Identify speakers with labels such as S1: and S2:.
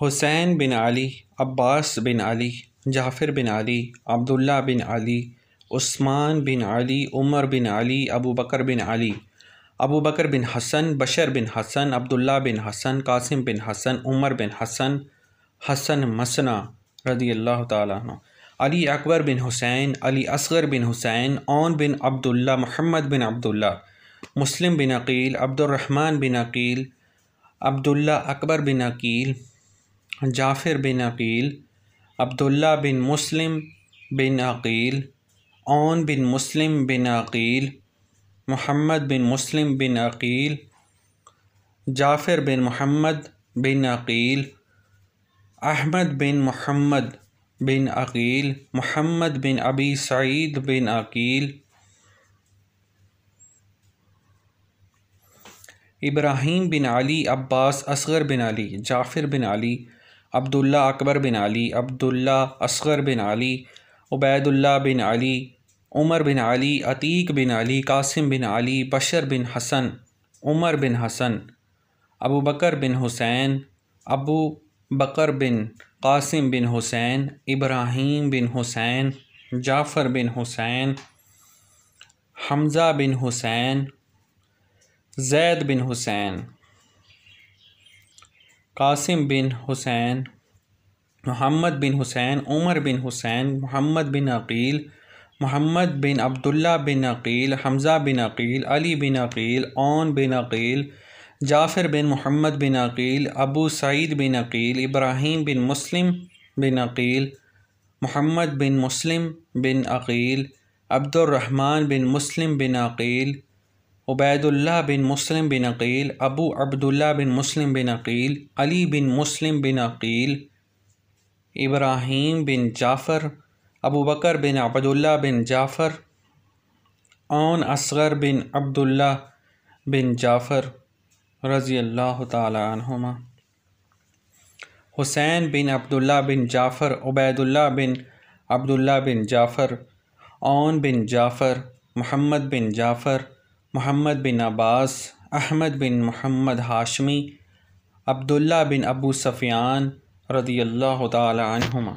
S1: حسین بن علی عباس بن علی جعفر بن علی عبداللہ بن علی عثمان بن علی عمر بن علی ابو بکر بن علی ابو بکر بن حسن بشر بن حسن عبداللہ بن حسن قاسم بن حسن عمر بن حسن حسن مسنا رضی اللہ تعالیٰ عنہ علی اکبر بن حسین علی اصغر بن حسین اون بن عبداللہ محمد بن عبداللہ مسلم بن عقیل عبد الرحمن بن عقیل عبداللہ اکبر بن عقیل جعفر بن عقیل عبداللہ بن مسلم بن عقیل اون بن مسلم بن عقیل محمد بن مسلم بن عقیل جعفر بن محمد بن عقیل احمد بن محمد بن عقیل محمد بن ابی سعید بن عقیل ابراہیم بن علی عباس اصغر بن علی جعفر بن علی عبداللہ اکبر بن علی عبداللہ اصغر بن علی عبید اللہ بن علی عمر بن علی عتیق بن علی قاسم بن علی بشر بن حسن عمر بن حسن ابو بکر بن حسین ابو بکر بن قاسم بن حسین ابراہیم بن حسین جعفر بن حسین حمزہ بن حسین زید بن حسین قاسم بن حسین محمد بن حسین عمر بن حسین محمد بن عقیل محمد بن عبداللہ بن عقیل حمزہ بن عقیل علی بن عقیل اون بن عقیل جعفر بن محمد بن عقیل ابو سعید بن عقیل ابراہیم بن مسلم بن عقیل محمد بن مسلم بن عقیل عبد الرحمن بن مسلم بن عقیل عبید اللہ بن مسلم بن عقیل ابو عبداللہ بن مسلم بن عقیل علی بن مسلم بن عقیل ابراہیم بن جعفر ابو بکر بن عبداللہ بن جعفر اون اصغر بن عبداللہ بن جعفر رضی اللہ تعالی عنہما حسین بن عبد اللہ بن جعفر عبید اللہ بن عبداللہ بن جعفر اون بن جعفر محمد بن جعفر محمد بن عباس احمد بن محمد ہاشمی عبداللہ بن ابو سفیان رضی اللہ تعالی عنہما